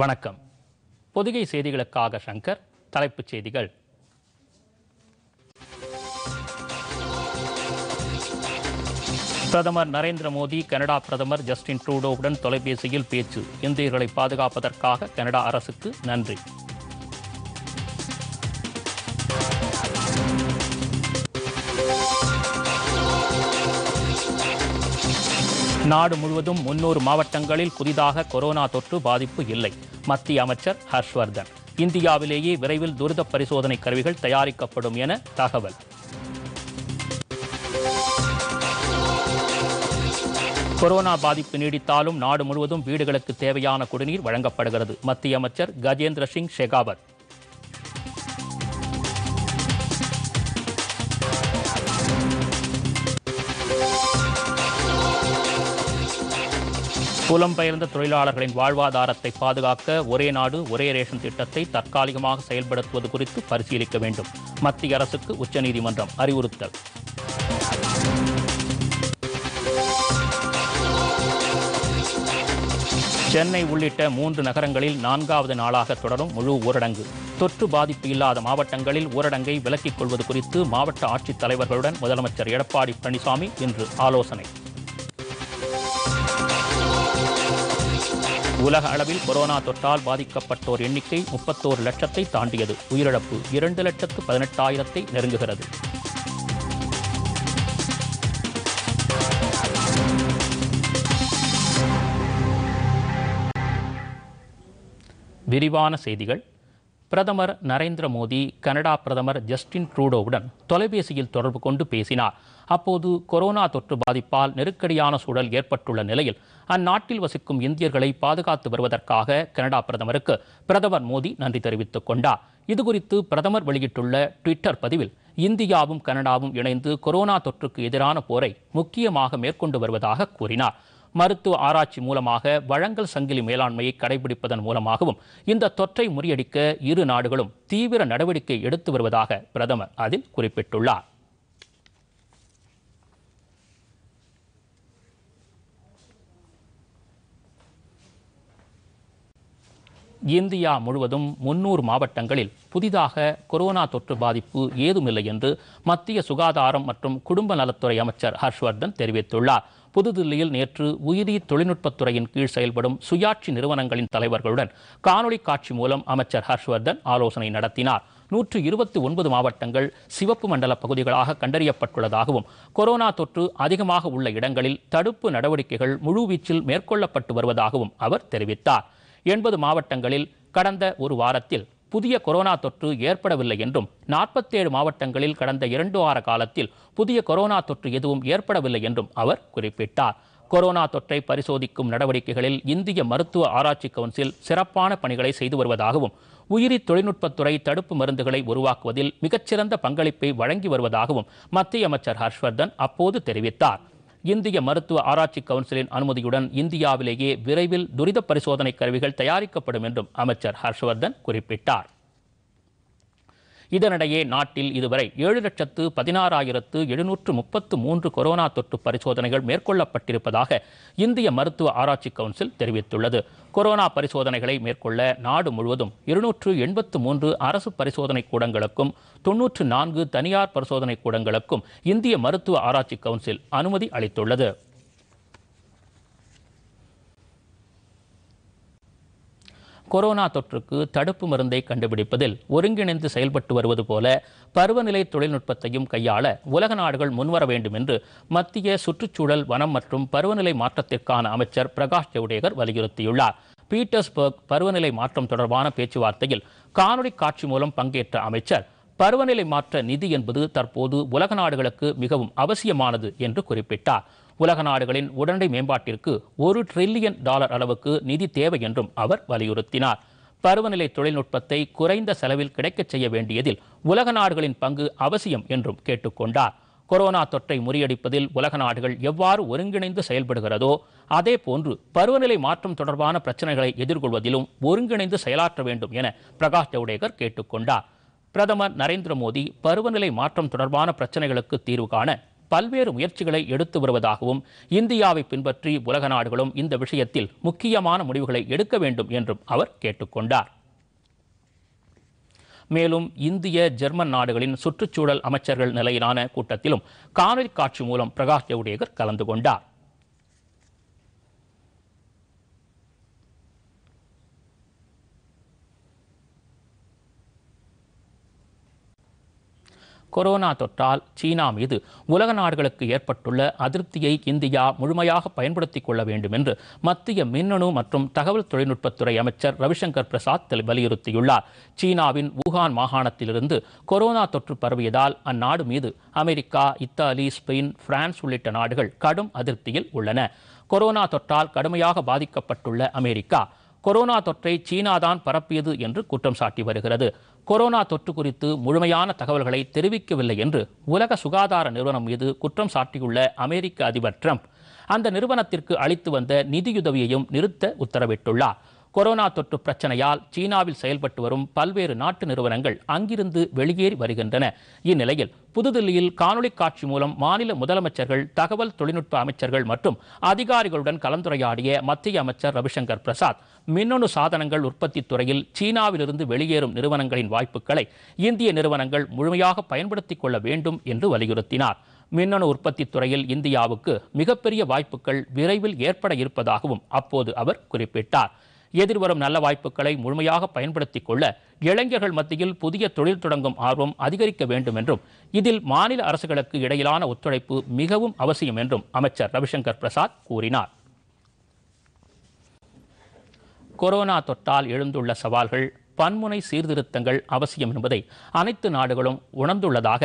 வணக்கம் பொதிகை செய்திகளுக்காக சங்கர் தலைப்புச் செய்திகள் பிரதமர் நரேந்திர மோடி கனடா பிரதமர் ஜஸ்டின் ட்ரூடோவுடன் தொலைபேசியில் பேச்சு இந்தியர்களை பாதுகாப்பதற்காக கனடா அரசுக்கு நன்றி நாடு முழுவதும் முன்னூறு மாவட்டங்களில் புதிதாக கொரோனா தொற்று பாதிப்பு இல்லை மத்திய அமைச்சர் ஹர்ஷ்வர்தன் இந்தியாவிலேயே விரைவில் துரித பரிசோதனை கருவிகள் தயாரிக்கப்படும் என தகவல் கொரோனா பாதிப்பு நீடித்தாலும் நாடு முழுவதும் வீடுகளுக்கு தேவையான குடிநீர் வழங்கப்படுகிறது மத்திய அமைச்சர் கஜேந்திர சிங் ஷெகாவத் புலம்பெயர்ந்த தொழிலாளர்களின் வாழ்வாதாரத்தை பாதுகாக்க ஒரே நாடு ஒரே ரேஷன் திட்டத்தை தற்காலிகமாக செயல்படுத்துவது குறித்து பரிசீலிக்க வேண்டும் மத்திய அரசுக்கு உச்சநீதிமன்றம் அறிவுறுத்தல் சென்னை உள்ளிட்ட மூன்று நகரங்களில் நான்காவது நாளாக தொடரும் முழு ஊரடங்கு தொற்று பாதிப்பு இல்லாத மாவட்டங்களில் ஊரடங்கை விலக்கிக் கொள்வது குறித்து மாவட்ட ஆட்சித் தலைவர்களுடன் முதலமைச்சர் எடப்பாடி பழனிசாமி இன்று ஆலோசனை உலக அளவில் கொரோனா தொற்றால் பாதிக்கப்பட்டோர் எண்ணிக்கை முப்பத்தோரு லட்சத்தை தாண்டியது உயிரிழப்பு இரண்டு லட்சத்து பதினெட்டாயிரத்தை நெருங்குகிறது விரிவான செய்திகள் பிரதமர் நரேந்திர மோடி கனடா பிரதமர் ஜஸ்டின் ட்ரூடோவுடன் தொலைபேசியில் தொடர்பு கொண்டு பேசினார் அப்போது கொரோனா தொற்று பாதிப்பால் நெருக்கடியான சூழல் ஏற்பட்டுள்ள நிலையில் அந்நாட்டில் வசிக்கும் இந்தியர்களை பாதுகாத்து வருவதற்காக கனடா பிரதமருக்கு பிரதமர் மோடி நன்றி தெரிவித்துக் கொண்டார் இதுகுறித்து பிரதமர் வெளியிட்டுள்ள ட்விட்டர் பதிவில் இந்தியாவும் கனடாவும் இணைந்து கொரோனா தொற்றுக்கு எதிரான போரை முக்கியமாக மேற்கொண்டு வருவதாக கூறினார் மருத்துவ ஆராய்ச்சி மூலமாக வழங்கல் சங்கிலி மேலாண்மையை கடைபிடிப்பதன் மூலமாகவும் இந்த தொற்றை முறியடிக்க இரு நாடுகளும் தீவிர நடவடிக்கை எடுத்து வருவதாக பிரதமர் அதில் குறிப்பிட்டுள்ளார் இந்தியா முழுவதும் முன்னூறு மாவட்டங்களில் புதிதாக கொரோனா தொற்று பாதிப்பு ஏதுமில்லை என்று மத்திய சுகாதாரம் மற்றும் குடும்ப நலத்துறை அமைச்சர் ஹர்ஷ்வர்தன் தெரிவித்துள்ளார் புதுதில்லியில் நேற்று உயிரி தொழில்நுட்பத்துறையின் கீழ் செயல்படும் சுயாட்சி நிறுவனங்களின் தலைவர்களுடன் காணொலி காட்சி மூலம் அமைச்சர் ஹர்ஷ்வர்தன் ஆலோசனை நடத்தினார் நூற்று இருபத்தி ஒன்பது மாவட்டங்கள் சிவப்பு மண்டல பகுதிகளாக கண்டறியப்பட்டுள்ளதாகவும் கொரோனா தொற்று அதிகமாக உள்ள இடங்களில் தடுப்பு நடவடிக்கைகள் முழுவீச்சில் மேற்கொள்ளப்பட்டு வருவதாகவும் அவர் தெரிவித்தார் எண்பது மாவட்டங்களில் கடந்த ஒரு வாரத்தில் புதிய கொரோனா தொற்று ஏற்படவில்லை என்றும் நாற்பத்தேழு மாவட்டங்களில் கடந்த இரண்டு வார காலத்தில் புதிய கொரோனா தொற்று எதுவும் ஏற்படவில்லை என்றும் அவர் குறிப்பிட்டார் கொரோனா தொற்றை பரிசோதிக்கும் நடவடிக்கைகளில் இந்திய மருத்துவ ஆராய்ச்சி கவுன்சில் சிறப்பான பணிகளை செய்து வருவதாகவும் உயிரி தொழில்நுட்பத்துறை தடுப்பு மருந்துகளை உருவாக்குவதில் மிகச்சிறந்த பங்களிப்பை வழங்கி வருவதாகவும் மத்திய அமைச்சர் ஹர்ஷ்வர்தன் அப்போது தெரிவித்தார் இந்திய மருத்துவ ஆராய்ச்சி கவுன்சிலின் அனுமதியுடன் இந்தியாவிலேயே விரைவில் துரித பரிசோதனை கருவிகள் தயாரிக்கப்படும் என்றும் அமைச்சர் ஹர்ஷ்வர்தன் குறிப்பிட்டார் இதனிடையே நாட்டில் இதுவரை ஏழு லட்சத்து பதினாறாயிரத்து எழுநூற்று முப்பத்து மூன்று கொரோனா தொற்று பரிசோதனைகள் மேற்கொள்ளப்பட்டிருப்பதாக இந்திய மருத்துவ ஆராய்ச்சி கவுன்சில் தெரிவித்துள்ளது கொரோனா பரிசோதனைகளை மேற்கொள்ள நாடு முழுவதும் இருநூற்று எண்பத்து மூன்று அரசு பரிசோதனை கூடங்களுக்கும் தொன்னூற்று நான்கு தனியார் பரிசோதனை கூடங்களுக்கும் இந்திய மருத்துவ ஆராய்ச்சி கவுன்சில் அனுமதி அளித்துள்ளது கொரோனா தொற்றுக்கு தடுப்பு மருந்தை கண்டுபிடிப்பதில் ஒருங்கிணைந்து செயல்பட்டு வருவது போல பருவநிலை தொழில்நுட்பத்தையும் கையாள உலக நாடுகள் முன்வர வேண்டும் என்று மத்திய சுற்றுச்சூழல் வனம் மற்றும் பருவநிலை மாற்றத்திற்கான அமைச்சர் பிரகாஷ் ஜவடேகர் வலியுறுத்தியுள்ளார் பீட்டர்ஸ்பர்க் பருவநிலை மாற்றம் தொடர்பான பேச்சுவார்த்தையில் காணொலி காட்சி மூலம் பங்கேற்ற அமைச்சர் பருவநிலை மாற்ற நிதி என்பது தற்போது உலக நாடுகளுக்கு மிகவும் அவசியமானது என்று குறிப்பிட்டார் உலக நாடுகளின் உடனடி மேம்பாட்டிற்கு ஒரு டிரில்லியன் டாலர் அளவுக்கு நிதி தேவை என்றும் அவர் வலியுறுத்தினார் பருவநிலை தொழில்நுட்பத்தை குறைந்த செலவில் கிடைக்கச் செய்ய வேண்டியதில் உலக நாடுகளின் பங்கு அவசியம் என்றும் கேட்டுக்கொண்டார் கொரோனா தொற்றை முறியடிப்பதில் உலக நாடுகள் எவ்வாறு ஒருங்கிணைந்து செயல்படுகிறதோ அதே போன்று பருவநிலை மாற்றம் தொடர்பான பிரச்சனைகளை எதிர்கொள்வதிலும் ஒருங்கிணைந்து செயலாற்ற வேண்டும் என பிரகாஷ் ஜவடேகர் கேட்டுக்கொண்டார் பிரதமர் நரேந்திர மோடி பருவநிலை மாற்றம் தொடர்பான பிரச்சனைகளுக்கு தீர்வு காண பல்வேறு முயற்சிகளை எடுத்து வருவதாகவும் இந்தியாவை பின்பற்றி உலக நாடுகளும் இந்த விஷயத்தில் முக்கியமான முடிவுகளை எடுக்க வேண்டும் என்றும் அவர் கேட்டுக்கொண்டார் மேலும் இந்திய ஜெர்மன் நாடுகளின் சுற்றுச்சூழல் அமைச்சர்கள் நிலையிலான கூட்டத்திலும் காணொலி காட்சி மூலம் பிரகாஷ் ஜவுடேகர் கலந்து கொண்டார் கொரோனா தொற்றால் சீனா மீது உலக நாடுகளுக்கு ஏற்பட்டுள்ள அதிருப்தியை இந்தியா முழுமையாக பயன்படுத்திக் கொள்ள வேண்டும் என்று மத்திய மின்னணு மற்றும் தகவல் தொழில்நுட்பத்துறை அமைச்சர் ரவிசங்கர் பிரசாத் வலியுறுத்தியுள்ளார் சீனாவின் வூகான் மாகாணத்திலிருந்து கொரோனா தொற்று பரவியதால் அந்நாடு மீது அமெரிக்கா இத்தாலி ஸ்பெயின் பிரான்ஸ் உள்ளிட்ட நாடுகள் கடும் அதிருப்தியில் உள்ளன கொரோனா தொற்றால் கடுமையாக பாதிக்கப்பட்டுள்ள அமெரிக்கா கொரோனா தொற்றை சீனாதான் பரப்பியது என்று குற்றம் சாட்டி வருகிறது கொரோனா தொற்று குறித்து முழுமையான தகவல்களை தெரிவிக்கவில்லை என்று உலக சுகாதார நிறுவனம் மீது குற்றம் சாட்டியுள்ள அமெரிக்க அதிபர் ட்ரம்ப் அந்த நிறுவனத்திற்கு அளித்து வந்த நிதியுதவியையும் நிறுத்த உத்தரவிட்டுள்ளார் கொரோனா தொற்று பிரச்சனையால் சீனாவில் செயல்பட்டு வரும் பல்வேறு நாட்டு நிறுவனங்கள் அங்கிருந்து வெளியேறி வருகின்றன இந்நிலையில் புதுதில்லியில் காணொலி காட்சி மூலம் மாநில முதலமைச்சர்கள் தகவல் தொழில்நுட்ப அமைச்சர்கள் மற்றும் அதிகாரிகளுடன் கலந்துரையாடிய மத்திய அமைச்சர் ரவிசங்கர் பிரசாத் மின்னணு சாதனங்கள் உற்பத்தி துறையில் சீனாவிலிருந்து வெளியேறும் நிறுவனங்களின் வாய்ப்புகளை இந்திய நிறுவனங்கள் முழுமையாக பயன்படுத்திக் கொள்ள வேண்டும் என்று வலியுறுத்தினார் மின்னணு உற்பத்தி துறையில் இந்தியாவுக்கு மிகப்பெரிய வாய்ப்புகள் விரைவில் ஏற்பட இருப்பதாகவும் அப்போது அவர் குறிப்பிட்டார் எதிர்வரும் நல்ல வாய்ப்புகளை முழுமையாக பயன்படுத்திக் கொள்ள இளைஞர்கள் மத்தியில் புதிய தொழில் தொடங்கும் ஆர்வம் அதிகரிக்க வேண்டும் என்றும் இதில் மாநில அரசுகளுக்கு இடையிலான ஒத்துழைப்பு மிகவும் அவசியம் என்றும் அமைச்சர் ரவிசங்கர் பிரசாத் கூறினார் கொரோனா தொற்றால் எழுந்துள்ள சவால்கள் பன்முனை சீர்திருத்தங்கள் அவசியம் என்பதை அனைத்து நாடுகளும் உணர்ந்துள்ளதாக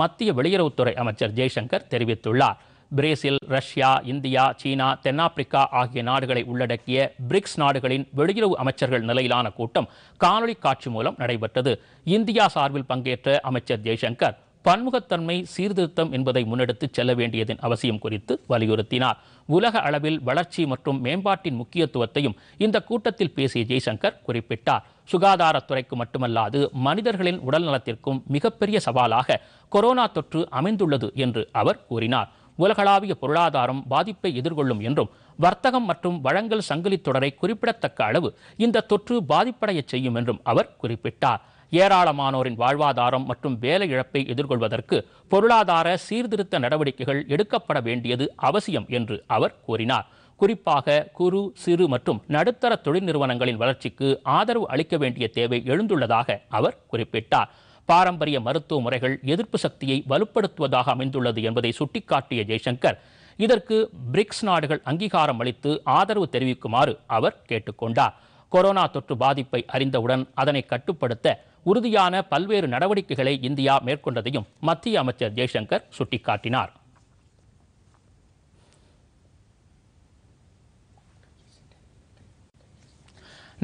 மத்திய வெளியுறவுத்துறை அமைச்சர் ஜெய்சங்கர் தெரிவித்துள்ளார் பிரேசில் ரஷ்யா இந்தியா சீனா தென்னாப்பிரிக்கா ஆகிய நாடுகளை உள்ளடக்கிய பிரிக்ஸ் நாடுகளின் வெளியுறவு அமைச்சர்கள் நிலையிலான கூட்டம் காணொலி காட்சி மூலம் நடைபெற்றது இந்தியா சார்பில் பங்கேற்ற அமைச்சர் ஜெய்சங்கர் பன்முகத்தன்மை சீர்திருத்தம் என்பதை முன்னெடுத்து செல்ல வேண்டியதன் அவசியம் குறித்து வலியுறுத்தினார் உலக அளவில் வளர்ச்சி மற்றும் மேம்பாட்டின் முக்கியத்துவத்தையும் இந்த கூட்டத்தில் பேசிய ஜெய்சங்கர் குறிப்பிட்டார் சுகாதாரத்துறைக்கு மட்டுமல்லாது மனிதர்களின் உடல் நலத்திற்கும் மிகப்பெரிய சவாலாக கொரோனா தொற்று அமைந்துள்ளது என்று அவர் கூறினார் உலகளாவிய பொருளாதாரம் பாதிப்பை எதிர்கொள்ளும் என்றும் வர்த்தகம் மற்றும் வழங்கல் சங்கிலி தொடரை குறிப்பிடத்தக்க அளவு இந்த தொற்று பாதிப்படைய செய்யும் என்றும் அவர் குறிப்பிட்டார் ஏராளமானோரின் வாழ்வாதாரம் மற்றும் வேலை இழப்பை எதிர்கொள்வதற்கு பொருளாதார சீர்திருத்த நடவடிக்கைகள் எடுக்கப்பட வேண்டியது அவசியம் என்று அவர் கூறினார் குறிப்பாக குறு சிறு மற்றும் நடுத்தர தொழில் நிறுவனங்களின் வளர்ச்சிக்கு ஆதரவு அளிக்க வேண்டிய தேவை எழுந்துள்ளதாக அவர் குறிப்பிட்டார் பாரம்பரிய மருத்துவ முறைகள் எதிர்ப்பு சக்தியை வலுப்படுத்துவதாக அமைந்துள்ளது என்பதை சுட்டிக்காட்டிய ஜெய்சங்கர் இதற்கு பிரிக்ஸ் நாடுகள் அங்கீகாரம் அளித்து ஆதரவு தெரிவிக்குமாறு அவர் கேட்டுக்கொண்டார் கொரோனா தொற்று பாதிப்பை அறிந்தவுடன் அதனை கட்டுப்படுத்த உறுதியான பல்வேறு நடவடிக்கைகளை இந்தியா மேற்கொண்டதையும் மத்திய அமைச்சர் ஜெய்சங்கர் சுட்டிக்காட்டினார்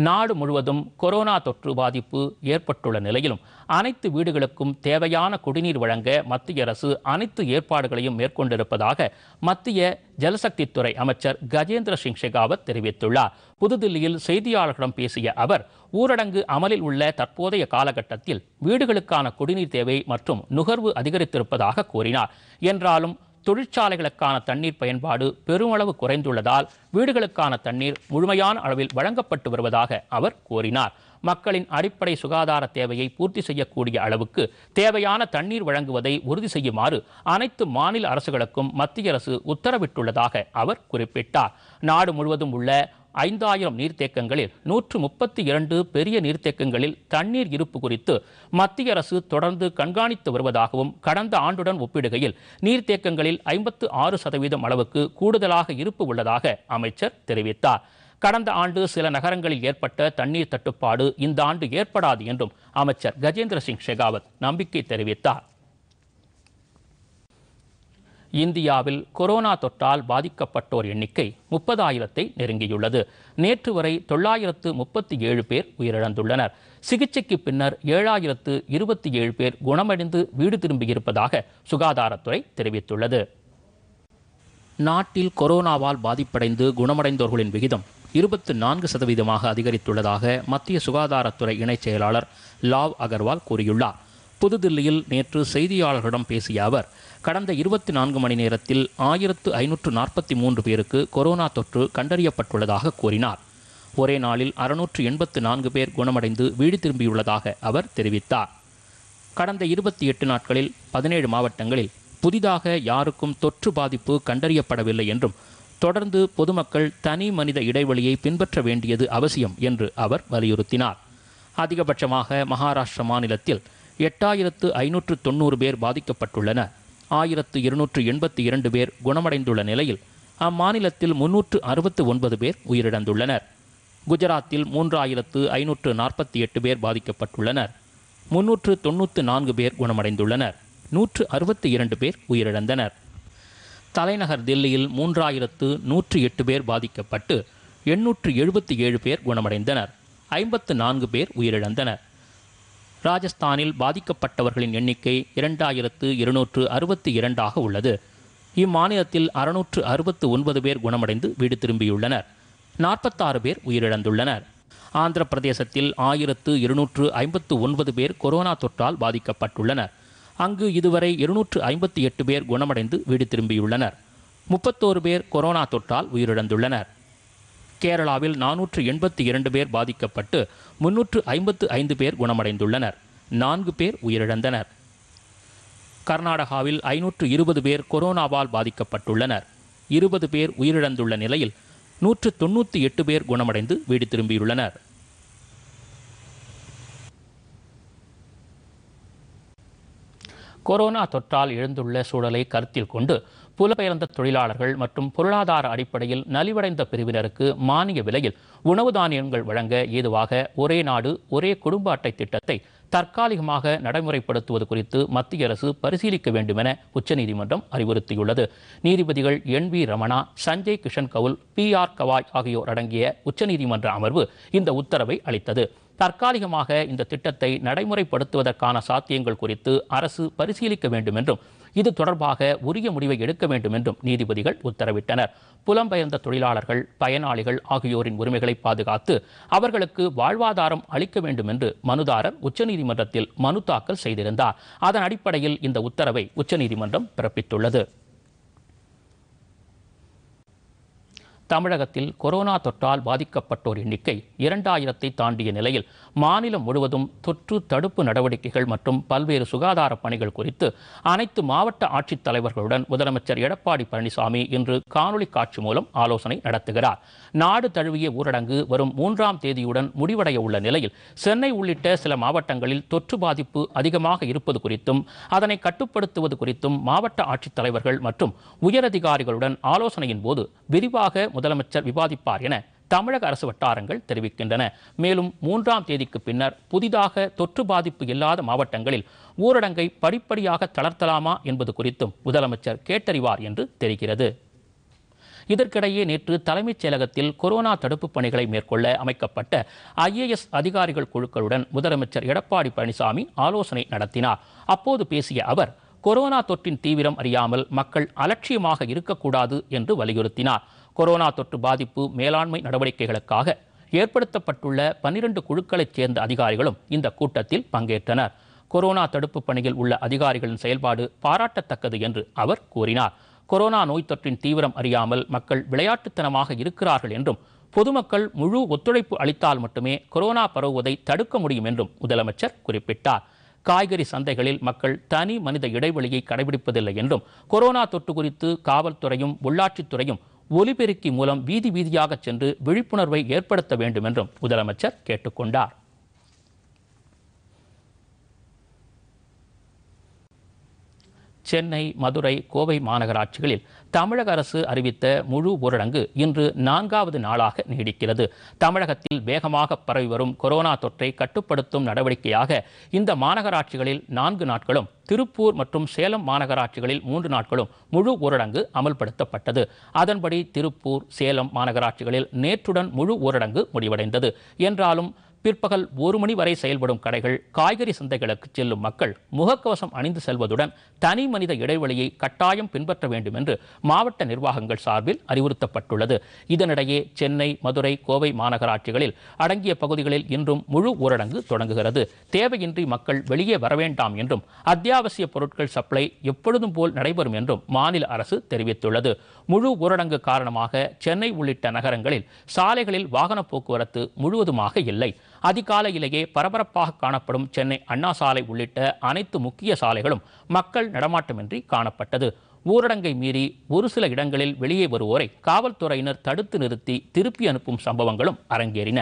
நாடு முழுவதும் கொரோனா தொற்று பாதிப்பு ஏற்பட்டுள்ள நிலையிலும் அனைத்து வீடுகளுக்கும் தேவையான குடிநீர் வழங்க மத்திய அரசு அனைத்து ஏற்பாடுகளையும் மேற்கொண்டிருப்பதாக மத்திய ஜலசக்தித்துறை அமைச்சர் கஜேந்திர சிங் ஷெகாவத் தெரிவித்துள்ளார் புதுதில்லியில் செய்தியாளர்களிடம் பேசிய அவர் ஊரடங்கு அமலில் உள்ள தற்போதைய காலகட்டத்தில் வீடுகளுக்கான குடிநீர் தேவை மற்றும் நுகர்வு அதிகரித்திருப்பதாக கூறினார் என்றாலும் தொழிற்சாலைகளுக்கான தண்ணீர் பயன்பாடு பெருமளவு குறைந்துள்ளதால் வீடுகளுக்கான தண்ணீர் முழுமையான அளவில் வழங்கப்பட்டு வருவதாக அவர் கூறினார் மக்களின் அடிப்படை சுகாதார தேவையை பூர்த்தி செய்யக்கூடிய அளவுக்கு தேவையான தண்ணீர் வழங்குவதை உறுதி செய்யுமாறு அனைத்து மாநில அரசுகளுக்கும் மத்திய அரசு உத்தரவிட்டுள்ளதாக அவர் குறிப்பிட்டார் நாடு முழுவதும் உள்ள ஐந்தாயிரம் நீர்த்தேக்கங்களில் நூற்று முப்பத்தி இரண்டு பெரிய நீர்த்தேக்கங்களில் தண்ணீர் இருப்பு குறித்து மத்திய அரசு தொடர்ந்து கண்காணித்து வருவதாகவும் கடந்த ஆண்டுடன் ஒப்பிடுகையில் நீர்த்தேக்கங்களில் ஐம்பத்து ஆறு சதவீதம் அளவுக்கு கூடுதலாக இருப்பு உள்ளதாக அமைச்சர் தெரிவித்தார் கடந்த ஆண்டு சில நகரங்களில் ஏற்பட்ட தண்ணீர் தட்டுப்பாடு இந்த ஆண்டு ஏற்படாது என்றும் அமைச்சர் கஜேந்திர சிங் ஷெகாவத் நம்பிக்கை தெரிவித்தார் இந்தியாவில் கொரோனா தொற்றால் பாதிக்கப்பட்டோர் எண்ணிக்கை முப்பதாயிரத்தை நெருங்கியுள்ளது நேற்று வரை தொள்ளாயிரத்து முப்பத்தி ஏழு பேர் உயிரிழந்துள்ளனர் சிகிச்சைக்கு பின்னர் ஏழாயிரத்து இருபத்தி ஏழு பேர் குணமடைந்து வீடு திரும்பியிருப்பதாக சுகாதாரத்துறை தெரிவித்துள்ளது நாட்டில் கொரோனாவால் பாதிப்படைந்து குணமடைந்தோர்களின் விகிதம் இருபத்து நான்கு சதவீதமாக அதிகரித்துள்ளதாக மத்திய சுகாதாரத்துறை இணைச் செயலாளர் லாவ் அகர்வால் கூறியுள்ளார் புதுதில்லியில் நேற்று செய்தியாளர்களிடம் பேசிய அவர் கடந்த இருபத்தி நான்கு மணி நேரத்தில் ஆயிரத்து ஐநூற்று நாற்பத்தி மூன்று பேருக்கு கொரோனா தொற்று கண்டறியப்பட்டுள்ளதாக கூறினார் ஒரே நாளில் அறுநூற்று எண்பத்து நான்கு பேர் குணமடைந்து வீடு திரும்பியுள்ளதாக அவர் தெரிவித்தார் கடந்த இருபத்தி எட்டு நாட்களில் பதினேழு மாவட்டங்களில் புதிதாக யாருக்கும் தொற்று பாதிப்பு கண்டறியப்படவில்லை என்றும் தொடர்ந்து பொதுமக்கள் தனி மனித இடைவெளியை பின்பற்ற வேண்டியது அவசியம் என்று அவர் வலியுறுத்தினார் அதிகபட்சமாக மகாராஷ்டிர மாநிலத்தில் எட்டாயிரத்து ஐநூற்று தொண்ணூறு பேர் பாதிக்கப்பட்டுள்ளனர் ஆயிரத்து இருநூற்று எண்பத்தி இரண்டு பேர் குணமடைந்துள்ள நிலையில் அம்மாநிலத்தில் முன்னூற்று அறுபத்து ஒன்பது பேர் உயிரிழந்துள்ளனர் குஜராத்தில் மூன்றாயிரத்து ஐநூற்று நாற்பத்தி எட்டு பேர் பாதிக்கப்பட்டுள்ளனர் முன்னூற்று தொண்ணூற்று நான்கு பேர் குணமடைந்துள்ளனர் நூற்று அறுபத்தி இரண்டு பேர் உயிரிழந்தனர் தலைநகர் தில்லியில் மூன்றாயிரத்து நூற்று எட்டு பேர் பாதிக்கப்பட்டு எண்ணூற்று எழுபத்தி ஏழு பேர் குணமடைந்தனர் ஐம்பத்து நான்கு பேர் உயிரிழந்தனர் ராஜஸ்தானில் பாதிக்கப்பட்டவர்களின் எண்ணிக்கை இரண்டாயிரத்து இருநூற்று அறுபத்தி இரண்டாக உள்ளது இம்மாநிலத்தில் அறுநூற்று அறுபத்து ஒன்பது பேர் குணமடைந்து வீடு திரும்பியுள்ளனர் நாற்பத்தாறு பேர் உயிரிழந்துள்ளனர் ஆந்திர பிரதேசத்தில் ஆயிரத்து இருநூற்று ஐம்பத்து ஒன்பது பேர் கொரோனா தொற்றால் பாதிக்கப்பட்டுள்ளனர் அங்கு இதுவரை இருநூற்று ஐம்பத்தி எட்டு பேர் குணமடைந்து வீடு திரும்பியுள்ளனர் முப்பத்தோரு பேர் கொரோனா தொற்றால் உயிரிழந்துள்ளனர் கேரளாவில் நானூற்று எண்பத்தி இரண்டு பேர் பாதிக்கப்பட்டு முன்னூற்று ஐம்பத்து ஐந்து பேர் குணமடைந்துள்ளனர் நான்கு பேர் உயிரிழந்தனர் கர்நாடகாவில் ஐநூற்று இருபது பேர் கொரோனாவால் பாதிக்கப்பட்டுள்ளனர் இருபது பேர் உயிரிழந்துள்ள நிலையில் நூற்று தொண்ணூற்றி எட்டு பேர் குணமடைந்து வீடு திரும்பியுள்ளனர் கொரோனா தொற்றால் எழுந்துள்ள சூழலை கருத்தில் கொண்டு புலபெயர்ந்த தொழிலாளர்கள் மற்றும் பொருளாதார அடிப்படையில் நலிவடைந்த பிரிவினருக்கு மானிய விலையில் உணவு தானியங்கள் வழங்க ஏதுவாக ஒரே நாடு ஒரே குடும்ப அட்டை திட்டத்தை தற்காலிகமாக நடைமுறைப்படுத்துவது குறித்து மத்திய அரசு பரிசீலிக்க வேண்டும் என உச்சநீதிமன்றம் அறிவுறுத்தியுள்ளது நீதிபதிகள் N V Ramana Sanjay Kishan Kaul B R Gavai ஆகியோர் அடங்கிய உச்சநீதிமன்ற அமர்வு இந்த உத்தரவை அளித்தது தற்காலிகமாக இந்த திட்டத்தை நடைமுறைப்படுத்துவதற்கான சாத்தியங்கள் குறித்து அரசு பரிசீலிக்க வேண்டும் என்றும் இது தொடர்பாக உரிய முடிவை எடுக்க வேண்டும் என்றும் நீதிபதிகள் உத்தரவிட்டனர் புலம்பெயர்ந்த தொழிலாளர்கள் பயனாளிகள் ஆகியோரின் உரிமைகளை பாதுகாத்து அவர்களுக்கு வாழ்வாதாரம் அளிக்க வேண்டும் என்று மனுதாரர் உச்சநீதிமன்றத்தில் மனு தாக்கல் செய்திருந்தார் அதன் அடிப்படையில் இந்த உத்தரவை உச்சநீதிமன்றம் பிறப்பித்துள்ளது தமிழகத்தில் கொரோனா தொற்றால் பாதிக்கப்பட்டோர் எண்ணிக்கை இரண்டாயிரத்தை தாண்டிய நிலையில் மாநிலம் முழுவதும் தொற்று தடுப்பு நடவடிக்கைகள் மற்றும் பல்வேறு சுகாதார பணிகள் குறித்து அனைத்து மாவட்ட ஆட்சித்தலைவர்களுடன் முதலமைச்சர் எடப்பாடி பழனிசாமி இன்று காணொலி காட்சி மூலம் ஆலோசனை நடத்துகிறார் நாடு தழுவிய ஊரடங்கு வரும் மூன்றாம் தேதியுடன் முடிவடைய உள்ள நிலையில் சென்னை உள்ளிட்ட சில மாவட்டங்களில் தொற்று பாதிப்பு அதிகமாக இருப்பது குறித்தும் அதனை கட்டுப்படுத்துவது குறித்தும் மாவட்ட ஆட்சித்தலைவர்கள் மற்றும் உயரதிகாரிகளுடன் ஆலோசனையின் போது விரிவாக முதலமைச்சர் விவாதிப்பார் என தமிழக அரசு வட்டாரங்கள் தெரிவிக்கின்றன மேலும் மூன்றாம் தேதிக்கு பின்னர் புதிதாக தொற்று பாதிப்பு இல்லாத மாவட்டங்களில் ஊரடங்கை படிப்படியாக தளர்த்தலாமா என்பது குறித்தும் முதலமைச்சர் கேட்டறிவார் என்று தெரிகிறது இதற்கிடையே நேற்று தலைமைச் செயலகத்தில் கொரோனா தடுப்புப் பணிகளை மேற்கொள்ள அமைக்கப்பட்ட ஐஏஎஸ் அதிகாரிகள் குழுக்களுடன் முதலமைச்சர் எடப்பாடி பழனிசாமி ஆலோசனை நடத்தினார் அப்போது பேசிய அவர் கொரோனா தொற்றின் தீவிரம் அறியாமல் மக்கள் அலட்சியமாக இருக்கக்கூடாது என்று வலியுறுத்தினார் கொரோனா தொற்று பாதிப்பு மேலாண்மை நடவடிக்கைகளுக்காக ஏற்படுத்தப்பட்டுள்ள பன்னிரண்டு குழுக்களைச் சேர்ந்த அதிகாரிகளும் இந்த கூட்டத்தில் பங்கேற்றனர் கொரோனா தடுப்பு பணியில் உள்ள அதிகாரிகளின் செயல்பாடு பாராட்டத்தக்கது என்று அவர் கூறினார் கொரோனா நோய் தொற்றின் தீவிரம் அறியாமல் மக்கள் விளையாட்டுத்தனமாக இருக்கிறார்கள் என்றும் பொதுமக்கள் முழு ஒத்துழைப்பு அளித்தால் மட்டுமே கொரோனா பரவுவதை தடுக்க முடியும் என்றும் முதலமைச்சர் குறிப்பிட்டார் காய்கறி சந்தைகளில் மக்கள் தனி மனித இடைவெளியை கடைபிடிப்பதில்லை என்றும் கொரோனா தொற்று குறித்து காவல்துறையும் உள்ளாட்சித்துறையும் ஒலிபெருக்கி மூலம் வீதி வீதியாக சென்று விழிப்புணர்வை ஏற்படுத்த வேண்டும் என்றும் முதலமைச்சர் கேட்டுக்கொண்டார் சென்னை மதுரை கோவை மாநகராட்சிகளில் தமிழக அரசு அறிவித்த முழு ஊரடங்கு இன்று நான்காவது நாளாக நீடிக்கிறது தமிழகத்தில் வேகமாக பரவி வரும் கொரோனா தொற்றை கட்டுப்படுத்தும் நடவடிக்கையாக இந்த மாநகராட்சிகளில் நான்கு நாட்களும் திருப்பூர் மற்றும் சேலம் மாநகராட்சிகளில் மூன்று நாட்களும் முழு ஊரடங்கு அமல்படுத்தப்பட்டது அதன்படி திருப்பூர் சேலம் மாநகராட்சிகளில் நேற்றுடன் முழு ஊரடங்கு முடிவடைந்தது என்றாலும் பிற்பகல் ஒரு மணி வரை செயல்படும் கடைகள் காய்கறி சந்தைகளுக்கு செல்லும் மக்கள் முகக்கவசம் அணிந்து செல்வதுடன் தனி மனித இடைவெளியை கட்டாயம் பின்பற்ற வேண்டும் என்று மாவட்ட நிர்வாகங்கள் சார்பில் அறிவுறுத்தப்பட்டுள்ளது இதனிடையே சென்னை மதுரை கோவை மாநகராட்சிகளில் அடங்கிய பகுதிகளில் இன்றும் முழு ஊரடங்கு தொடங்குகிறது தேவையின்றி மக்கள் வெளியே வரவேண்டாம் என்றும் அத்தியாவசிய பொருட்கள் சப்ளை எப்பொழுதும் போல் நடைபெறும் என்றும் மாநில அரசு தெரிவித்துள்ளது முழு ஊரடங்கு காரணமாக சென்னை உள்ளிட்ட நகரங்களில் சாலைகளில் வாகன போக்குவரத்து முழுவதுமாக இல்லை அதிகாலையிலேயே பரபரப்பாக காணப்படும் சென்னை அண்ணா சாலை உள்ளிட்ட அனைத்து முக்கிய சாலைகளும் மக்கள் நடமாட்டமின்றி காணப்பட்டது ஊரடங்கை மீறி ஒரு சில இடங்களில் வெளியே வருவோரை காவல்துறையினர் தடுத்து நிறுத்தி திருப்பி அனுப்பும் சம்பவங்களும் அரங்கேறின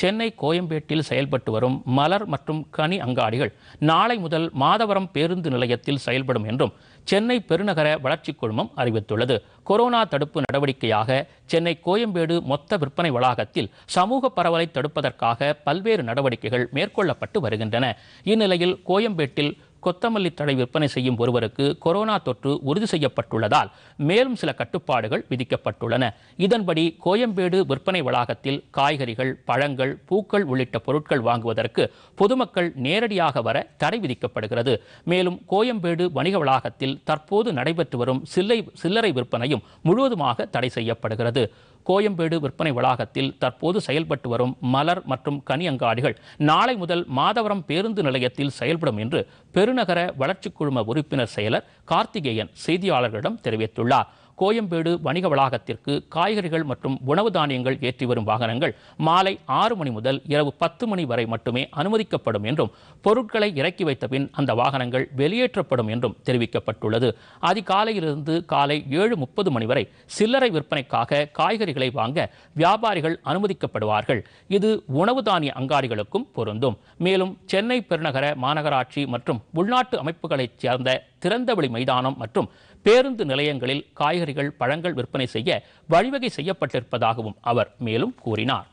சென்னை கோயம்பேட்டில் செயல்பட்டு வரும் மலர் மற்றும் கனி அங்காடிகள் நாளை முதல் மாதவரம் பேருந்து நிலையத்தில் செயல்படும் என்றும் சென்னை பெருநகர வளர்ச்சிக் குழுமம் அறிவித்துள்ளது கொரோனா தடுப்பு நடவடிக்கையாக சென்னை கோயம்பேடு மொத்த விற்பனை வளாகத்தில் சமூக பரவலை தடுப்பதற்காக பல்வேறு நடவடிக்கைகள் மேற்கொள்ளப்பட்டு வருகின்றன இந்நிலையில் கோயம்பேட்டில் கொத்தமல்லி தடை விற்பனை செய்யும் ஒருவருக்கு கொரோனா தொற்று உறுதி செய்யப்பட்டுள்ளதால் மேலும் சில கட்டுப்பாடுகள் விதிக்கப்பட்டுள்ளன இதன்படி கோயம்பேடு விற்பனை வளாகத்தில் காய்கறிகள் பழங்கள் பூக்கள் உள்ளிட்ட பொருட்கள் வாங்குவதற்கு பொதுமக்கள் நேரடியாக வர தடை விதிக்கப்படுகிறது மேலும் கோயம்பேடு வணிக வளாகத்தில் தற்போது நடைபெற்று வரும் சில்லை சில்லறை விற்பனையும் முழுவதுமாக தடை செய்யப்படுகிறது கோயம்பேடு விற்பனை வளாகத்தில் தற்போது செயல்பட்டு வரும் மலர் மற்றும் கனி அங்காடிகள் நாளை முதல் மாதவரம் பேருந்து நிலையத்தில் செயல்படும் என்று பெருநகர வளர்ச்சிக் குழும உறுப்பினர் செயலர் கார்த்திகேயன் செய்தியாளர்களிடம் தெரிவித்துள்ளார் கோயம்பேடு வணிக வளாகத்திற்கு காய்கறிகள் மற்றும் உணவு தானியங்கள் ஏற்றி வரும் வாகனங்கள் மாலை ஆறு மணி முதல் இரவு பத்து மணி வரை மட்டுமே அனுமதிக்கப்படும் என்றும் பொருட்களை இறக்கி வைத்த பின் அந்த வாகனங்கள் வெளியேற்றப்படும் என்றும் தெரிவிக்கப்பட்டுள்ளது அதிகாலையிலிருந்து காலை ஏழு முப்பது மணி வரை சில்லறை விற்பனைக்காக காய்கறிகளை வாங்க வியாபாரிகள் அனுமதிக்கப்படுவார்கள் இது உணவு தானிய அங்காடிகளுக்கும் பொருந்தும் மேலும் சென்னை பெருநகர மாநகராட்சி மற்றும் உள்நாட்டு அமைப்புகளைச் சேர்ந்த திறந்தவெளி மைதானம் மற்றும் பேருந்து நிலையங்களில் காய்கறிகள் பழங்கள் விற்பனை செய்ய வழிவகை செய்யப்பட்டிருப்பதாகவும் அவர் மேலும் கூறினார்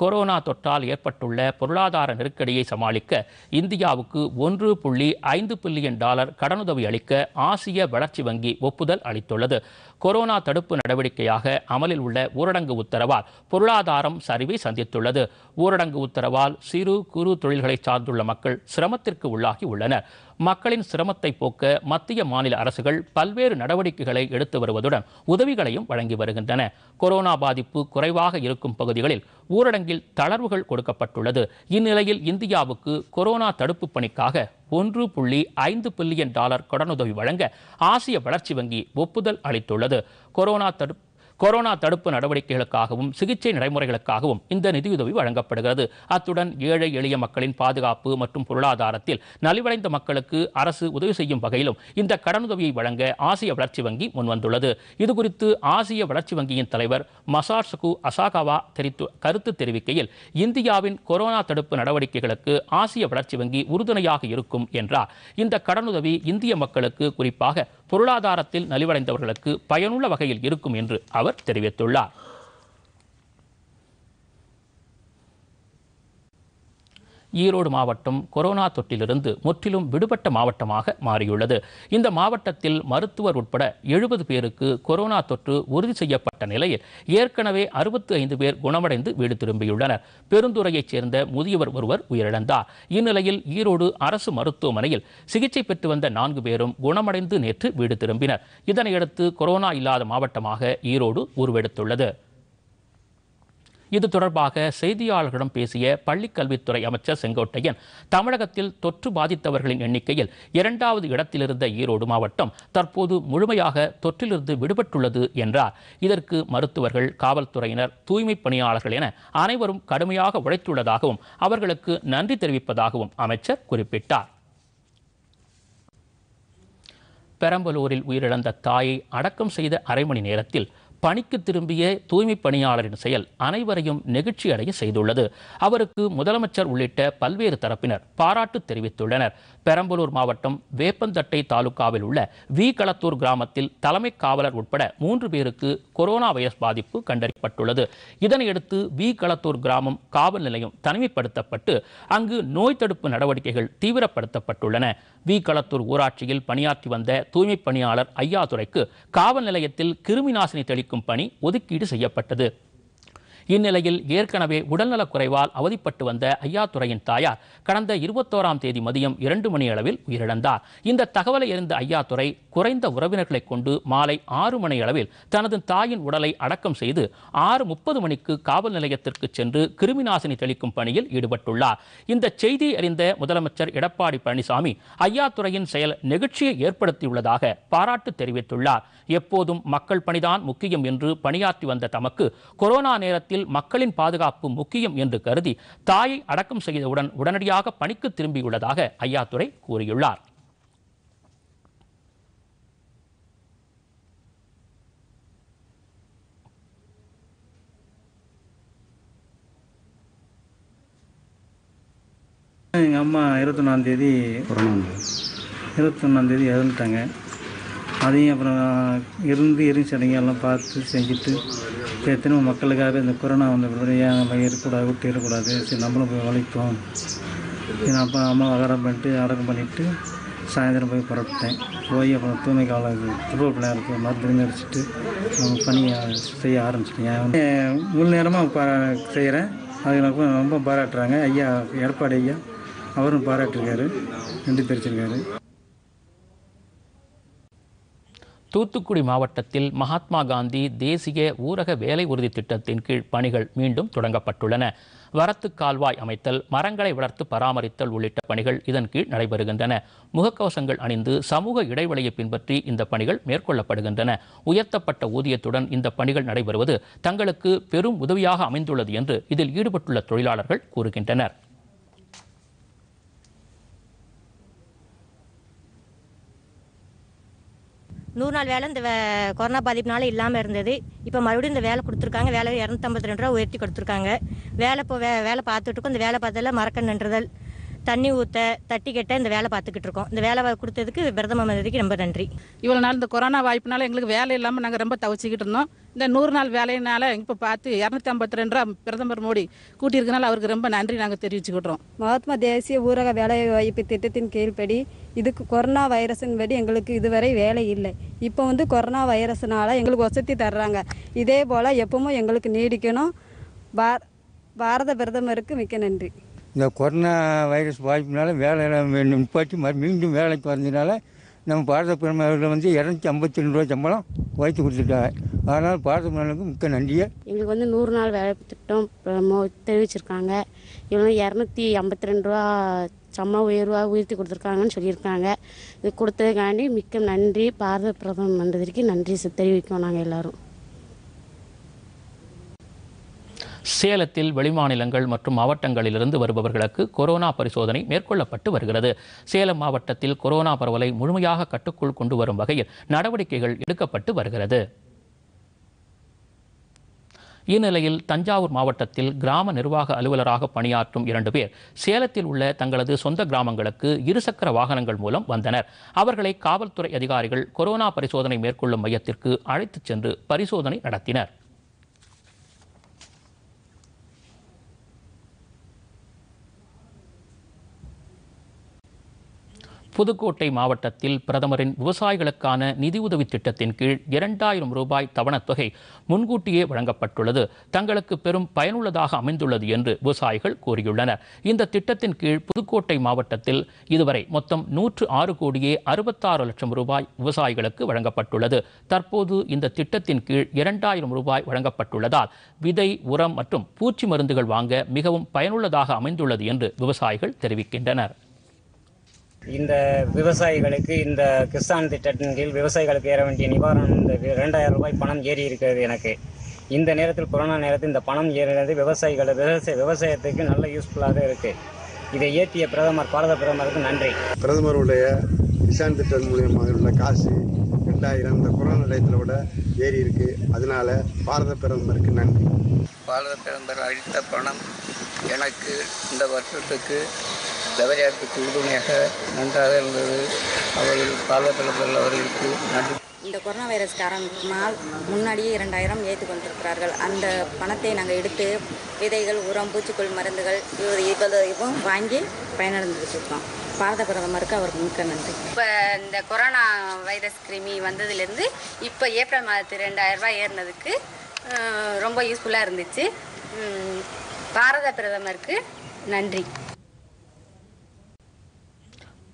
கொரோனா தொற்றால் ஏற்பட்டுள்ள பொருளாதார நெருக்கடியை சமாளிக்க இந்தியாவுக்கு ஒன்று புள்ளி ஐந்து பில்லியன் டாலர் கடனுதவி அளிக்க ஆசிய வளர்ச்சி வங்கி ஒப்புதல் அளித்துள்ளது கொரோனா தடுப்பு நடவடிக்கையாக அமலில் உள்ள ஊரடங்கு உத்தரவால் பொருளாதாரம் சரிவை சந்தித்துள்ளது ஊரடங்கு உத்தரவால் சிறு குறு தொழில்களை சார்ந்துள்ள மக்கள் சிரமத்திற்கு உள்ளாகி உள்ளனர் மக்களின் சிரமத்தை போக்க மத்திய மாநில அரசுகள் பல்வேறு நடவடிக்கைகளை எடுத்து வருவதுடன் உதவிகளையும் வழங்கி வருகின்றன கொரோனா பாதிப்பு குறைவாக இருக்கும் பகுதிகளில் ஊரடங்கில் தளர்வுகள் கொடுக்கப்பட்டுள்ளது இந்நிலையில் இந்தியாவுக்கு கொரோனா தடுப்பு பணிக்காக ஒன்று புள்ளி ஐந்து பில்லியன் டாலர் கடனுதவி வழங்க ஆசிய வளர்ச்சி வங்கி ஒப்புதல் அளித்துள்ளது கொரோனா தடுப்பு கொரோனா தடுப்பு நடவடிக்கைகளுக்காகவும் சிகிச்சை நடைமுறைகளுக்காகவும் இந்த நிதியுதவி வழங்கப்படுகிறது அத்துடன் ஏழை எளிய மக்களின் பாதுகாப்பு மற்றும் பொருளாதாரத்தில் நலிவடைந்த மக்களுக்கு அரசு உதவி செய்யும் வகையிலும் இந்த கடனுதவியை வழங்க ஆசிய வளர்ச்சி வங்கி முன்வந்துள்ளது இதுகுறித்து ஆசிய வளர்ச்சி வங்கியின் தலைவர் மசார்சுகு அசாகாவா தெரித்து கருத்து தெரிவிக்கையில் இந்தியாவின் கொரோனா தடுப்பு நடவடிக்கைகளுக்கு ஆசிய வளர்ச்சி வங்கி உறுதுணையாக இருக்கும் என்றார் இந்த கடனுதவி இந்திய மக்களுக்கு குறிப்பாக பொருளாதாரத்தில் நலிவடைந்தவர்களுக்கு பயனுள்ள வகையில் இருக்கும் என்று அவர் தெரிவித்துள்ளார் ஈரோடு மாவட்டம் கொரோனா தொற்றிலிருந்து முற்றிலும் விடுபட்ட மாவட்டமாக மாறியுள்ளது இந்த மாவட்டத்தில் மருத்துவர் உட்பட எழுபது பேருக்கு கொரோனா தொற்று உறுதி செய்யப்பட்ட நிலையில் ஏற்கனவே அறுபத்தி ஐந்து பேர் குணமடைந்து வீடு திரும்பியுள்ளனர் பெருந்துறையைச் சேர்ந்த முதியவர் ஒருவர் உயிரிழந்தார் இந்நிலையில் ஈரோடு அரசு மருத்துவமனையில் சிகிச்சை பெற்று வந்த நான்கு பேரும் குணமடைந்து நேற்று வீடு திரும்பினர் இதனையடுத்து கொரோனா இல்லாத மாவட்டமாக ஈரோடு உருவெடுத்துள்ளது இது தொடர்பாக செய்தியாளர்களிடம் பேசிய பள்ளிக்கல்வித்துறை அமைச்சர் செங்கோட்டையன் தமிழகத்தில் தொற்று பாதித்தவர்களின் எண்ணிக்கையில் இரண்டாவது இடத்திலிருந்த ஈரோடு மாவட்டம் தற்போது முழுமையாக தொற்றிலிருந்து விடுபட்டுள்ளது என்றார் இதற்கு மருத்துவர்கள் காவல்துறையினர் தூய்மை பணியாளர்கள் என அனைவரும் கடுமையாக உழைத்துள்ளதாகவும் அவர்களுக்கு நன்றி தெரிவிப்பதாகவும் அமைச்சர் குறிப்பிட்டார் பெரம்பலூரில் உயிரிழந்த தாயை அடக்கம் செய்த அரை மணி நேரத்தில் பணிக்கு திரும்பிய தூய்மை பணியாளரின் செயல் அனைவரையும் நெகிழ்ச்சி அடைய செய்துள்ளது அவருக்கு முதலமைச்சர் உள்ளிட்ட பல்வேறு தரப்பினர் பாராட்டு தெரிவித்துள்ளனர் பெரம்பலூர் மாவட்டம் வேப்பந்தட்டை தாலுகாவில் உள்ள வி களத்தூர் கிராமத்தில் தலைமை காவலர் உட்பட மூன்று பேருக்கு கொரோனா வைரஸ் பாதிப்பு கண்டறியப்பட்டுள்ளது இதனையடுத்து வி களத்தூர் கிராமம் காவல் நிலையம் தனிமைப்படுத்தப்பட்டு அங்கு நோய் தடுப்பு நடவடிக்கைகள் தீவிரப்படுத்தப்பட்டுள்ளன வி களத்தூர் ஊராட்சியில் பணியாற்றி வந்த தூய்மை பணியாளர் ஐயாதுரைக்கு காவல் நிலையத்தில் கிருமி நாசினி தெளிக்கும் பணி ஒதுக்கீடு செய்யப்பட்டது இந்நிலையில் ஏற்கனவே உடல்நலக் குறைவால் அவதிப்பட்டு வந்த ஐயாத்துறையின் தாயார் கடந்த இருபத்தோராம் தேதி மதியம் இரண்டு மணி அளவில் உயிரிழந்தார் இந்த தகவலை அறிந்த ஐயாத்துறை குறைந்த உறவினர்களை கொண்டு மாலை ஆறு மணி அளவில் தனது தாயின் உடலை அடக்கம் செய்து ஆறு முப்பது மணிக்கு காவல் நிலையத்திற்கு சென்று கிருமிநாசினி தெளிக்கும் பணியில் ஈடுபட்டுள்ளார் இந்த செய்தி அறிந்த முதலமைச்சர் எடப்பாடி பழனிசாமி ஐயாத்துறையின் செயல் நெகிழ்ச்சியை ஏற்படுத்தியுள்ளதாக பாராட்டு தெரிவித்துள்ளார் எப்போதும் மக்கள் பணிதான் முக்கியம் என்று பணியாற்றி வந்த தமக்கு கொரோனா நேரத்தில் நேரத்தில் மக்களின் பாதுகாப்பு முக்கியம் என்று கருதி தாயை அடக்கம் செய்தவுடன் உடனடியாக பணிக்கு திரும்பியுள்ளதாக ஐயாத்துறை கூறியுள்ளார் எங்கள் அம்மா இருபத்தொன்னாந்தேதி இருபத்தொன்னாந்தேதி இறந்துட்டாங்க அதையும் அப்புறம் இருந்து இருந்து சடங்கெல்லாம் பார்த்து செஞ்சுட்டு எத்தனையோ மக்களுக்காக இந்த கொரோனா வந்த பிறகு ஏன் நம்ம இருக்கக்கூடாது விட்டு இருக்கக்கூடாது சரி நம்மளும் போய் வளைப்போம் நான் அப்பா அம்மா அகரம் பண்ணிட்டு அடக்கம் பண்ணிவிட்டு சாயந்தரம் போய் புறப்பட்டேன் போய் அப்புறம் தூய்மை காவலர் ஃபுட்பால் பிள்ளையாருக்கு மருந்து அடிச்சுட்டு நம்ம பணியை செய்ய ஆரம்பிச்சிட்டேன் முழு நேரமாக ப செய்கிறேன் அது எனக்கு ரொம்ப பாராட்டுறாங்க ஐயா எடப்பாடி ஐயா அவரும் பாராட்டிருக்காரு நன்றி தெரிவிச்சிருக்காரு தூத்துக்குடி மாவட்டத்தில் மகாத்மா காந்தி தேசிய ஊரக வேலை உறுதி திட்டத்தின் கீழ் பணிகள் மீண்டும் தொடங்கப்பட்டுள்ளன வரத்து கால்வாய் அமைத்தல் மரங்களை வளர்த்து பராமரித்தல் உள்ளிட்ட பணிகள் இதன் கீழ் நடைபெறுகின்றன முகக்கவசங்கள் அணிந்து சமூக இடைவெளியை பின்பற்றி இந்த பணிகள் மேற்கொள்ளப்படுகின்றன உயர்த்தப்பட்ட ஊதியத்துடன் இந்த பணிகள் நடைபெறுவது தங்களுக்கு பெரும் உதவியாக அமைந்துள்ளது என்று இதில் ஈடுபட்டுள்ள தொழிலாளர்கள் கூறுகின்றனர் நூறு நாள் வேலை இந்த கொரோனா பாதிப்புனால இல்லாமல் இருந்தது இப்போ மறுபடியும் இந்த வேலை கொடுத்துருக்காங்க வேலை இரநூத்தம்பத்தி ரெண்டு ரூபா உயர்த்தி கொடுத்துருக்காங்க வேலை இப்போ வே வேலை பார்த்துட்டு இருக்கோம் இந்த வேலை பார்த்ததில் மறக்க நின்றுதல் தண்ணி ஊற்ற தட்டி கட்ட இந்த வேலை பார்த்துக்கிட்டு இருக்கோம் இந்த வேலை கொடுத்ததுக்கு பிரதம மந்திரிக்கு ரொம்ப நன்றி இவ்வளோ நாள் இந்த கொரோனா வாய்ப்புனால எங்களுக்கு வேலை இல்லாமல் நாங்கள் ரொம்ப தவிச்சிக்கிட்டு இருந்தோம் இந்த நூறு நாள் வேலையினால இப்போ பார்த்து இரநூத்தி ஐம்பத்தி ரெண்டு ரூபா பிரதமர் மோடி கூட்டியிருக்கனால அவருக்கு ரொம்ப நன்றி நாங்கள் தெரிவிச்சுக்கிட்டோம் மகாத்மா தேசிய ஊரக வேலை வாய்ப்பு திட்டத்தின் கீழ்ப்படி இதுக்கு கொரோனா வைரஸின் படி எங்களுக்கு இதுவரை வேலை இல்லை இப்போ வந்து கொரோனா வைரஸ்னால எங்களுக்கு வசதி தர்றாங்க இதே போல் எப்பவும் எங்களுக்கு நீடிக்கணும் பாரத பிரதமருக்கு மிக்க நன்றி இந்த கொரோனா வைரஸ் பாதிப்புனால வேலை நிப்பாட்டி மறு மீண்டும் வேலைக்கு வந்ததுனால நம்ம பாரத பிரதமர்கள் வந்து இரநூத்தி ஐம்பத்தி ரெண்டு ரூபா சம்பளம் வாய்த்து கொடுத்துட்டாங்க அதனால் பாரத பிரதமருக்கு மிக்க நன்றியே எங்களுக்கு வந்து நூறு நாள் வேலை திட்டம் தெரிவிச்சிருக்காங்க இவங்க இரநூத்தி ஐம்பத்தி ரெண்டு ரூபா சம்பளம் உயர்வாக உயர்த்தி கொடுத்துருக்காங்கன்னு சொல்லியிருக்காங்க இது கொடுத்ததுக்காண்டி மிக்க நன்றி பாரத பிரதமர் மன்றத்திற்கு நன்றி தெரிவிக்கும் நாங்கள் எல்லோரும் சேலத்தில் வெளிமாநிலங்கள் மற்றும் மாவட்டங்களிலிருந்து வருபவர்களுக்கு கொரோனா பரிசோதனை மேற்கொள்ளப்பட்டு வருகிறது சேலம் மாவட்டத்தில் கொரோனா பரவலை முழுமையாக கட்டுக்குள் கொண்டு வரும் வகையில் நடவடிக்கைகள் எடுக்கப்பட்டு வருகிறது இந்நிலையில் தஞ்சாவூர் மாவட்டத்தில் கிராம நிர்வாக அலுவலராக பணியாற்றும் இரண்டு பேர் சேலத்தில் உள்ள தங்களது சொந்த கிராமங்களுக்கு இருசக்கர வாகனங்கள் மூலம் வந்தனர் அவர்களை காவல்துறை அதிகாரிகள் கொரோனா பரிசோதனை மேற்கொள்ளும் மையத்திற்கு அழைத்துச் சென்று பரிசோதனை நடத்தினர் புதுக்கோட்டை மாவட்டத்தில் பிரதமரின் விவசாயிகளுக்கான நிதியுதவி திட்டத்தின் கீழ் இரண்டாயிரம் ரூபாய் தவணத்தொகை முன்கூட்டியே வழங்கப்பட்டுள்ளது தங்களுக்கு பெரும் பயனுள்ளதாக அமைந்துள்ளது என்று விவசாயிகள் கூறியுள்ளனர் இந்த திட்டத்தின் கீழ் புதுக்கோட்டை மாவட்டத்தில் இதுவரை மொத்தம் நூற்று ஆறு கோடியே அறுபத்தாறு லட்சம் ரூபாய் விவசாயிகளுக்கு வழங்கப்பட்டுள்ளது தற்போது இந்த திட்டத்தின் கீழ் இரண்டாயிரம் ரூபாய் வழங்கப்பட்டுள்ளதால் விதை உரம் மற்றும் பூச்சி மருந்துகள் வாங்க மிகவும் பயனுள்ளதாக அமைந்துள்ளது என்று விவசாயிகள் தெரிவிக்கின்றனர் இந்த விவசாயிகளுக்கு இந்த கிசான் திட்டத்தின் கீழ் விவசாயிகளுக்கு ஏற வேண்டிய நிவாரணம் இந்த ரெண்டாயிரம் ரூபாய் பணம் ஏறி இருக்கிறது எனக்கு இந்த நேரத்தில் கொரோனா நேரத்தில் இந்த பணம் ஏறினது விவசாயிகளை விவசாய விவசாயத்துக்கு நல்ல யூஸ்ஃபுல்லாக இருக்குது இதை ஏற்றிய பிரதமர் பாரத பிரதமருக்கு நன்றி பிரதமருடைய கிசான் திட்டம் மூலியமாக உள்ள காசு ரெண்டாயிரம் இந்த கொரோனா நிலையத்தில் விட ஏறி இருக்கு அதனால பாரத பிரதமருக்கு நன்றி பாரத பிரதமர் அளித்த பணம் எனக்கு இந்த வருஷத்துக்கு தவறியாருக்கு உறுதுணையாக நன்றாக இருந்தது அவர்கள் பார்வைத்தளத்தில் அவர்களுக்கு நன்றி இந்த கொரோனா வைரஸ் காரணத்தினால் முன்னாடியே இரண்டாயிரம் ஏற்றி கொண்டிருக்கிறார்கள் அந்த பணத்தை நாங்கள் எடுத்து விதைகள் உரம் பூச்சிக்கொள் மருந்துகள் இவர் இவ்வளவும் வாங்கி பயனடைந்துட்டு இருக்கோம் பாரத பிரதமருக்கு அவருக்கு மிக்க நன்றி இப்போ இந்த கொரோனா வைரஸ் கிருமி வந்ததுலேருந்து இப்போ ஏப்ரல் மாதத்து ரெண்டாயிரம் ரூபாய் ஏறினதுக்கு ரொம்ப யூஸ்ஃபுல்லாக இருந்துச்சு பாரத பிரதமருக்கு நன்றி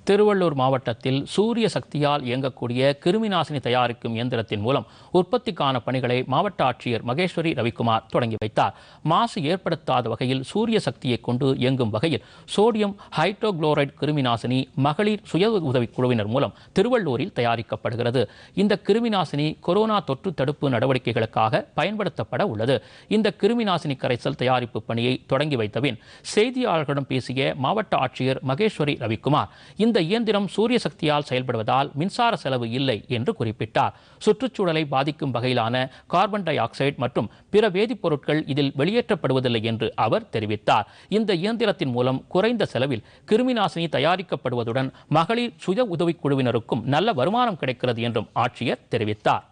திருவள்ளூர் மாவட்டத்தில் சூரிய சக்தியால் இயங்கக்கூடிய கிருமிநாசினி தயாரிக்கும் இயந்திரத்தின் மூலம் உற்பத்திக்கான பணிகளை மாவட்ட ஆட்சியர் மகேஸ்வரி ரவிக்குமார் தொடங்கி வைத்தார் மாசு ஏற்படுத்தாத வகையில் சூரிய சக்தியை கொண்டு இயங்கும் வகையில் சோடியம் ஹைட்ரோகுளோரைடு கிருமிநாசினி மகளிர் சுய உதவிக்குழுவினர் மூலம் திருவள்ளூரில் தயாரிக்கப்படுகிறது இந்த கிருமிநாசினி கொரோனா தொற்று தடுப்பு நடவடிக்கைகளுக்காக பயன்படுத்தப்பட உள்ளது இந்த கிருமிநாசினி கரைசல் தயாரிப்பு பணியை தொடங்கி வைத்தபின் செய்தியாளர்களிடம் பேசிய மாவட்ட ஆட்சியர் மகேஸ்வரி ரவிக்குமார் இந்த இயந்திரம் சூரிய சக்தியால் செயல்படுவதால் மின்சார செலவு இல்லை என்று குறிப்பிட்டார் சுற்றுச்சூழலை பாதிக்கும் வகையிலான கார்பன் டை ஆக்சைடு மற்றும் பிற வேதிப்பொருட்கள் இதில் வெளியேற்றப்படுவதில்லை என்று அவர் தெரிவித்தார் இந்த இயந்திரத்தின் மூலம் குறைந்த செலவில் கிருமி நாசினி தயாரிக்கப்படுவதுடன் மகளிர் சுய உதவிக்குழுவினருக்கும் நல்ல வருமானம் கிடைக்கிறது என்றும் ஆட்சியர் தெரிவித்தார்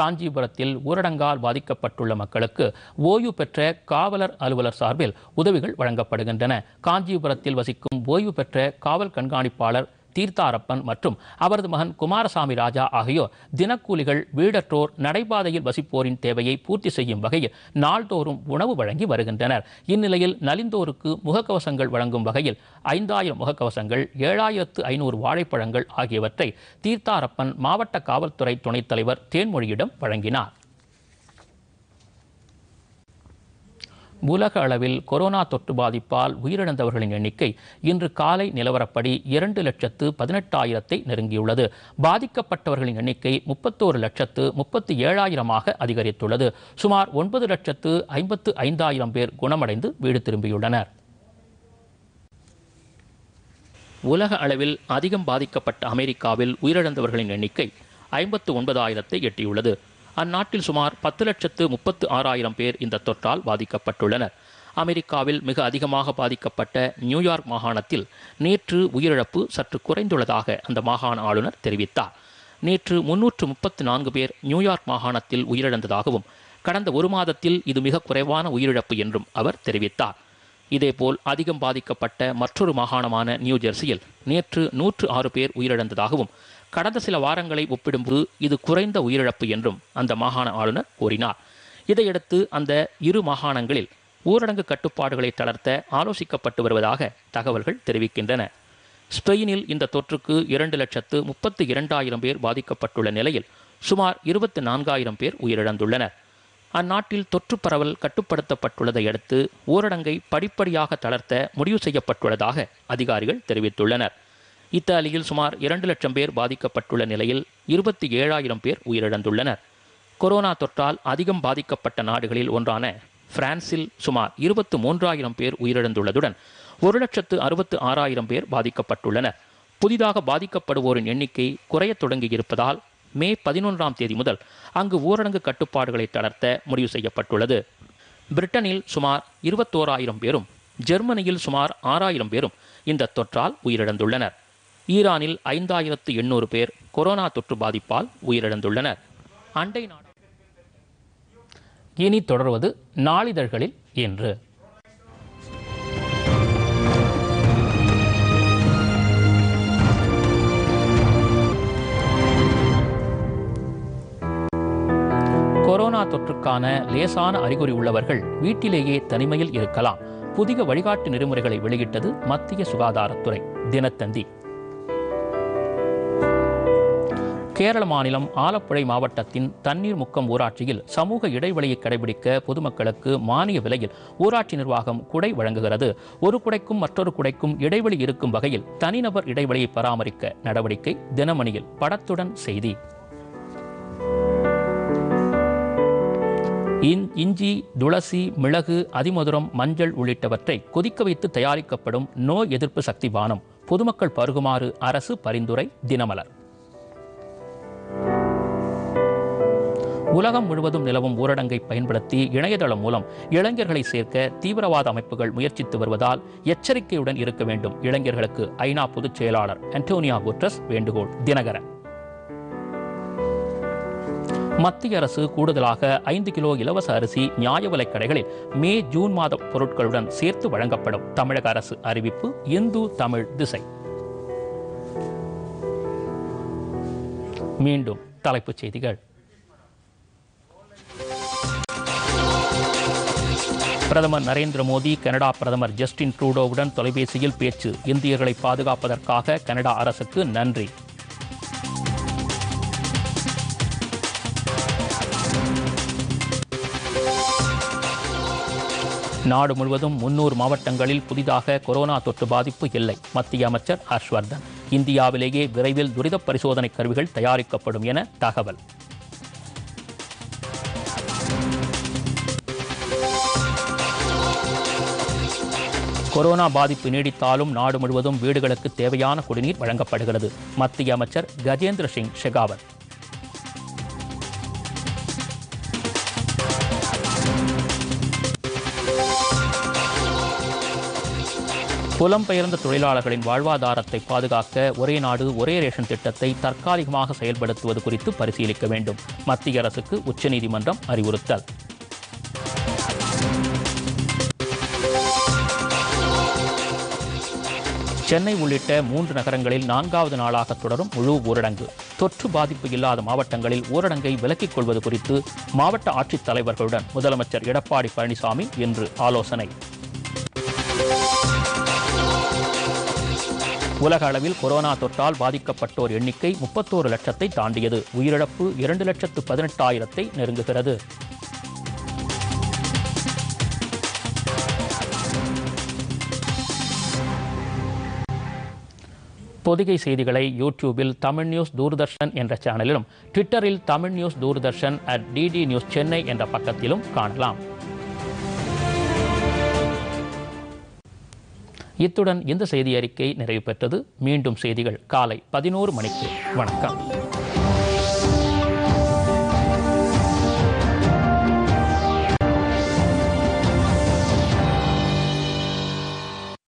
காஞ்சிபுரத்தில் ஊரடங்கால் பாதிக்கப்பட்டுள்ள மக்களுக்கு ஓய்வு பெற்ற காவலர் அலுவலர் சார்பில் உதவிகள் வழங்கப்படுகின்றன காஞ்சிபுரத்தில் வசிக்கும் ஓய்வு பெற்ற காவல் கண்காணிப்பாளர் தீர்த்தாரப்பன் மற்றும் அவரது மகன் குமாரசாமி ராஜா ஆகியோர் தினக்கூலிகள் வீடற்றோர் நடைபாதையில் வசிப்போரின் தேவையை பூர்த்தி செய்யும் வகையில் நாள்தோறும் உணவு வழங்கி வருகின்றனர் இந்நிலையில் நலிந்தோருக்கு முகக்கவசங்கள் வழங்கும் வகையில் ஐந்தாயிரம் முகக்கவசங்கள் ஏழாயிரத்து ஐநூறு வாழைப்பழங்கள் ஆகியவற்றை தீர்த்தாரப்பன் மாவட்ட காவல்துறை துணைத் தலைவர் தேன்மொழியிடம் வழங்கினார் உலக அளவில் கொரோனா தொற்று பாதிப்பால் உயிரிழந்தவர்களின் எண்ணிக்கை இன்று காலை நிலவரப்படி இரண்டு லட்சத்து பதினெட்டாயிரத்தை நெருங்கியுள்ளது பாதிக்கப்பட்டவர்களின் எண்ணிக்கை முப்பத்தோரு லட்சத்து முப்பத்தி ஏழாயிரமாக அதிகரித்துள்ளது சுமார் ஒன்பது லட்சத்து ஐம்பத்து ஐந்தாயிரம் பேர் குணமடைந்து வீடு திரும்பியுள்ளனர் உலக அளவில் அதிகம் பாதிக்கப்பட்ட அமெரிக்காவில் உயிரிழந்தவர்களின் எண்ணிக்கை ஐம்பத்து ஒன்பதாயிரத்தை எட்டியுள்ளது அந்நாட்டில் சுமார் பத்து லட்சத்து முப்பத்து ஆறாயிரம் பேர் இந்த தொற்றால் பாதிக்கப்பட்டுள்ளனர் அமெரிக்காவில் மிக அதிகமாக பாதிக்கப்பட்ட நியூயார்க் மாகாணத்தில் நேற்று உயிரிழப்பு சற்று குறைந்துள்ளதாக அந்த மாகாண ஆளுநர் தெரிவித்தார் நேற்று முன்னூற்று முப்பத்து நான்கு பேர் நியூயார்க் மாகாணத்தில் உயிரிழந்ததாகவும் கடந்த ஒரு மாதத்தில் இது மிக குறைவான உயிரிழப்பு என்றும் அவர் தெரிவித்தார் இதேபோல் அதிகம் பாதிக்கப்பட்ட மற்றொரு மாகாணமான நியூ ஜெர்சியில் நேற்று நூற்று ஆறு பேர் உயிரிழந்ததாகவும் கடந்த சில வாரங்களை ஒப்பிடும்போது இது குறைந்த உயிரிழப்பு என்றும் அந்த மாகாண ஆளுநர் கூறினார் இதையடுத்து அந்த இரு மாகாணங்களில் ஊரடங்கு கட்டுப்பாடுகளை தளர்த்த ஆலோசிக்கப்பட்டு வருவதாக தகவல்கள் தெரிவிக்கின்றன ஸ்பெயினில் இந்த தொற்றுக்கு இரண்டு லட்சத்து முப்பத்து இரண்டாயிரம் பேர் பாதிக்கப்பட்டுள்ள நிலையில் சுமார் இருபத்தி நான்காயிரம் பேர் உயிரிழந்துள்ளனர் அந்நாட்டில் தொற்று பரவல் கட்டுப்படுத்தப்பட்டுள்ளதை அடுத்து ஊரடங்கை படிப்படியாக தளர்த்த முடிவு செய்யப்பட்டுள்ளதாக அதிகாரிகள் தெரிவித்துள்ளனர் இத்தாலியில் சுமார் இரண்டு லட்சம் பேர் பாதிக்கப்பட்டுள்ள நிலையில் இருபத்தி ஏழாயிரம் பேர் உயிரிழந்துள்ளனர் கொரோனா தொற்றால் அதிகம் பாதிக்கப்பட்ட நாடுகளில் ஒன்றான பிரான்சில் சுமார் இருபத்து மூன்றாயிரம் பேர் உயிரிழந்துள்ளதுடன் ஒரு லட்சத்து அறுபத்து ஆறாயிரம் பேர் பாதிக்கப்பட்டுள்ளனர் புதிதாக பாதிக்கப்படுவோரின் எண்ணிக்கை குறையத் தொடங்கியிருப்பதால் மே பதினொன்றாம் தேதி முதல் அங்கு ஊரடங்கு கட்டுப்பாடுகளை தளர்த்த முடிவு செய்யப்பட்டுள்ளது பிரிட்டனில் சுமார் இருபத்தோராயிரம் பேரும் ஜெர்மனியில் சுமார் ஆறாயிரம் பேரும் இந்த தொற்றால் உயிரிழந்துள்ளனர் ஈரானில் ஐந்தாயிரத்து எண்ணூறு பேர் கொரோனா தொற்று பாதிப்பால் உயிரிழந்துள்ளனர் அண்டை நாடு இனி தொடர்வது நாளிதழ்களில் இன்று கொரோனா தொற்றுக்கான லேசான அறிகுறி உள்ளவர்கள் வீட்டிலேயே தனிமையில் இருக்கலாம் புதிய வழிகாட்டு நெறிமுறைகளை வெளியிட்டது மத்திய சுகாதாரத்துறை தினத்தந்தி கேரள மாநிலம் ஆலப்புழை மாவட்டத்தின் தண்ணீர் முக்கம் ஊராட்சியில் சமூக இடைவெளியை கடைபிடிக்க பொதுமக்களுக்கு மானிய விலையில் ஊராட்சி நிர்வாகம் குடை வழங்குகிறது ஒரு குடைக்கும் மற்றொரு குடைக்கும் இடைவெளி இருக்கும் வகையில் தனிநபர் இடைவெளியை பராமரிக்க நடவடிக்கை தினமணியில் படத்துடன் செய்தி இஞ்சி துளசி மிளகு அதிமதுரம் மஞ்சள் உள்ளிட்டவற்றை கொதிக்க வைத்து தயாரிக்கப்படும் நோய் எதிர்ப்பு சக்தி பானம் பொதுமக்கள் பருகுமாறு அரசு பரிந்துரை தினமலர் உலகம் முழுவதும் நிலவும் ஊரடங்கை பயன்படுத்தி இணையதளம் மூலம் இளைஞர்களை சேர்க்க தீவிரவாத அமைப்புகள் முயற்சித்து வருவதால் எச்சரிக்கையுடன் இருக்க வேண்டும் இளைஞர்களுக்கு ஐநா பொதுச் செயலாளர் அன்டோனியா குட்ரஸ் வேண்டுகோள் தினகரன் மத்திய அரசு கூடுதலாக ஐந்து கிலோ இலவச அரிசி நியாய விலைக் கடைகளில் மே ஜூன் மாத பொருட்களுடன் சேர்த்து வழங்கப்படும் தமிழக அரசு அறிவிப்பு இந்து தமிழ் திசை மீண்டும் தலைப்புச் செய்திகள் பிரதமர் நரேந்திர மோடி கனடா பிரதமர் ஜஸ்டின் ட்ரூடோவுடன் தொலைபேசியில் பேச்சு இந்தியர்களை பாதுகாப்பதற்காக கனடா அரசுக்கு நன்றி நாடு முழுவதும் முன்னூறு மாவட்டங்களில் புதிதாக கொரோனா தொற்று பாதிப்பு இல்லை மத்திய அமைச்சர் ஹர்ஷ்வர்தன் இந்தியாவிலேயே விரைவில் துரித பரிசோதனை கருவிகள் தயாரிக்கப்படும் என தகவல் கொரோனா பாதிப்பு நீடித்தாலும் நாடு முழுவதும் வீடுகளுக்கு தேவையான குடிநீர் வழங்கப்படுகிறது மத்திய அமைச்சர் கஜேந்திர சிங் ஷெகாவத் புலம்பெயர்ந்த தொழிலாளர்களின் வாழ்வாதாரத்தை பாதுகாக்க ஒரே நாடு ஒரே ரேஷன் திட்டத்தை தற்காலிகமாக செயல்படுத்துவது குறித்து பரிசீலிக்க வேண்டும் மத்திய அரசுக்கு உச்சநீதிமன்றம் அறிவுறுத்தல் சென்னை உள்ளிட்ட மூன்று நகரங்களில் நான்காவது நாளாக தொடரும் முழு ஊரடங்கு தொற்று பாதிப்பு இல்லாத மாவட்டங்களில் ஊரடங்கை விலக்கிக் கொள்வது குறித்து மாவட்ட ஆட்சித்தலைவர்களுடன் முதலமைச்சர் எடப்பாடி பழனிசாமி இன்று ஆலோசனை உலக அளவில் கொரோனா தொற்றால் பாதிக்கப்பட்டோர் எண்ணிக்கை முப்பத்தோரு லட்சத்தை தாண்டியது உயிரிழப்பு இரண்டு லட்சத்து பதினெட்டாயிரத்தை நெருங்குகிறது பொதிகை செய்திகளை யூடியூபில் தமிழ் நியூஸ் தூர்தர்ஷன் என்ற சேனலிலும் ட்விட்டரில் Tamil news Doordarshan at DD news Chennai என்ற பக்கத்திலும் காணலாம் இத்துடன் இந்த செய்தி அறிக்கை நிறைவு பெற்றது மீண்டும் செய்திகள் காலை பதினோரு மணிக்கு வணக்கம்